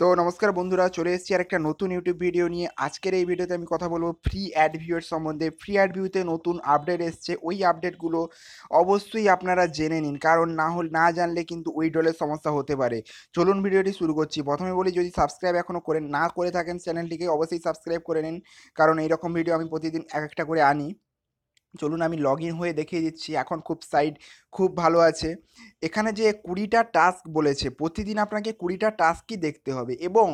তো নমস্কার বন্ধুরা চলে এসেছি আর একটা নতুন ইউটিউব ভিডিও নিয়ে আজকের এই ভিডিওতে আমি কথা বলবো ফ্রি অ্যাড ভিউয়ের সম্বন্ধে ফ্রি অ্যাড ভিউতে নতুন আপডেট এসছে ওই আপডেটগুলো অবশ্যই আপনারা জেনে নিন কারণ না হল না জানলে কিন্তু উইডলের সমস্যা হতে পারে চলুন ভিডিওটি শুরু করছি প্রথমে বলি যদি সাবস্ক্রাইব এখনও করে না করে থাকেন চ্যানেলটিকে অবশ্যই সাবস্ক্রাইব করে নিন কারণ এইরকম ভিডিও আমি প্রতিদিন এক একটা করে আনি চলুন আমি লগ ইন হয়ে দেখিয়ে দিচ্ছি এখন খুব সাইট খুব ভালো আছে এখানে যে কুড়িটা টাস্ক বলেছে প্রতিদিন আপনাকে কুড়িটা টাস্কই দেখতে হবে এবং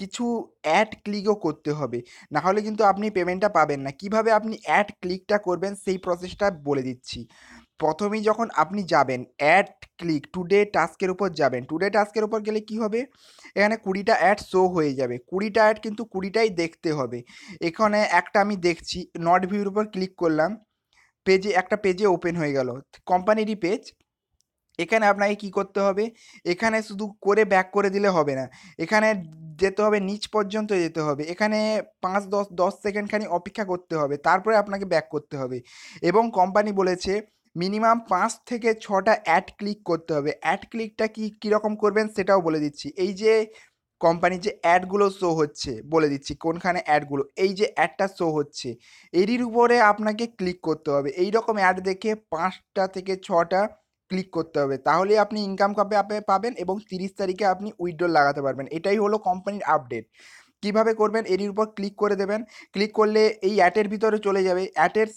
কিছু অ্যাড ক্লিকও করতে হবে না হলে কিন্তু আপনি পেমেন্টটা পাবেন না কিভাবে আপনি অ্যাড ক্লিকটা করবেন সেই প্রসেসটা বলে দিচ্ছি প্রথমেই যখন আপনি যাবেন অ্যাড ক্লিক টুডে টাস্কের উপর যাবেন টুডে টাস্কের উপর গেলে কি হবে এখানে কুড়িটা অ্যাড শো হয়ে যাবে কুড়িটা অ্যাড কিন্তু কুড়িটাই দেখতে হবে এখানে একটা আমি দেখছি নট ভিউর উপর ক্লিক করলাম পেজে একটা পেজে ওপেন হয়ে গেল কোম্পানিরই পেজ এখানে আপনাকে কি করতে হবে এখানে শুধু করে ব্যাক করে দিলে হবে না এখানে যেতে হবে নিচ পর্যন্ত যেতে হবে এখানে পাঁচ দশ দশ সেকেন্ডখানি অপেক্ষা করতে হবে তারপরে আপনাকে ব্যাক করতে হবে এবং কোম্পানি বলেছে মিনিমাম পাঁচ থেকে ছটা অ্যাড ক্লিক করতে হবে অ্যাড ক্লিকটা কী কীরকম করবেন সেটাও বলে দিচ্ছি এই যে কোম্পানির যে অ্যাডগুলো শো হচ্ছে বলে দিচ্ছি কোনখানে অ্যাডগুলো এই যে অ্যাডটা শো হচ্ছে এরির উপরে আপনাকে ক্লিক করতে হবে এই রকম অ্যাড দেখে পাঁচটা থেকে ছটা ক্লিক করতে হবে তাহলে আপনি ইনকাম কাপে আপে পাবেন এবং তিরিশ তারিখে আপনি উইড্রল লাগাতে পারবেন এটাই হলো কোম্পানির আপডেট কিভাবে করবেন এরির উপর ক্লিক করে দেবেন ক্লিক করলে এই অ্যাটের ভিতরে চলে যাবে অ্যাটের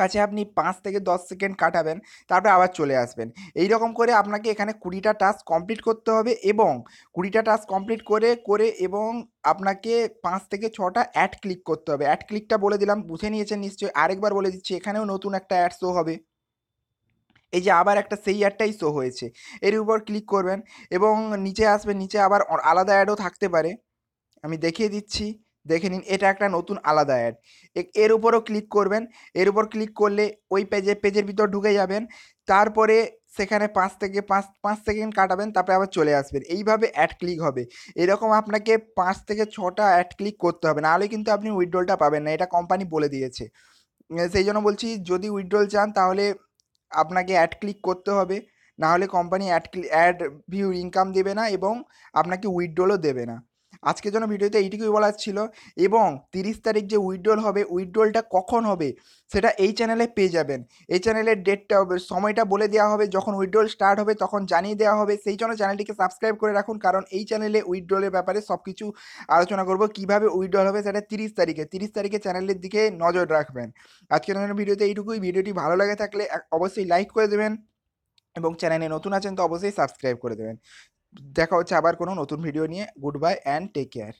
কাছে আপনি পাঁচ থেকে দশ সেকেন্ড কাটাবেন তারপরে আবার চলে আসবেন এই রকম করে আপনাকে এখানে কুড়িটা টাস্ক কমপ্লিট করতে হবে এবং কুড়িটা টাস্ক কমপ্লিট করে করে এবং আপনাকে পাঁচ থেকে ছটা অ্যাড ক্লিক করতে হবে অ্যাড ক্লিকটা বলে দিলাম বুঝে নিয়েছেন নিশ্চয়ই আরেকবার বলে দিচ্ছি এখানেও নতুন একটা অ্যাড শো হবে এই যে আবার একটা সেই অ্যাডটাই শো হয়েছে এর উপর ক্লিক করবেন এবং নিচে আসবেন নিচে আবার আলাদা অ্যাডও থাকতে পারে আমি দেখিয়ে দিচ্ছি দেখে নিন এটা একটা নতুন আলাদা অ্যাড এর উপরও ক্লিক করবেন এর উপর ক্লিক করলে ওই পেজে পেজের ভিতর ঢুকে যাবেন তারপরে সেখানে পাঁচ থেকে পাঁচ পাঁচ সেকেন্ড কাটাবেন তারপরে আবার চলে আসবেন এইভাবে অ্যাড ক্লিক হবে এরকম আপনাকে পাঁচ থেকে ছটা অ্যাড ক্লিক করতে হবে নাহলে কিন্তু আপনি উইড্রলটা পাবেন না এটা কোম্পানি বলে দিয়েছে সেই জন্য বলছি যদি উইড্রল চান তাহলে আপনাকে অ্যাড ক্লিক করতে হবে নাহলে company ad ad view income দেবে না এবং আপনাকে উইড্রলও দেবে না আজকের জন্য ভিডিওতে এইটুকুই বলার ছিল এবং তিরিশ তারিখ যে উইড্রোল হবে উইড্রোলটা কখন হবে সেটা এই চ্যানেলে পেয়ে যাবেন এই চ্যানেলের ডেটটা সময়টা বলে দেওয়া হবে যখন উইড্রোল স্টার্ট হবে তখন জানিয়ে দেওয়া হবে সেই জন্য চ্যানেলটিকে সাবস্ক্রাইব করে রাখুন কারণ এই চ্যানেলে উইড্রোলের ব্যাপারে সব কিছু আলোচনা করব কিভাবে উইড্রোল হবে সেটা তিরিশ তারিখে তিরিশ তারিখে চ্যানেলের দিকে নজর রাখবেন আজকের ভিডিওতে এইটুকুই ভিডিওটি ভালো লাগে থাকলে অবশ্যই লাইক করে দেবেন এবং চ্যানেলে নতুন আছেন তো অবশ্যই সাবস্ক্রাইব করে দেবেন দেখা হচ্ছে আবার কোনো নতুন ভিডিও নিয়ে good bye and take care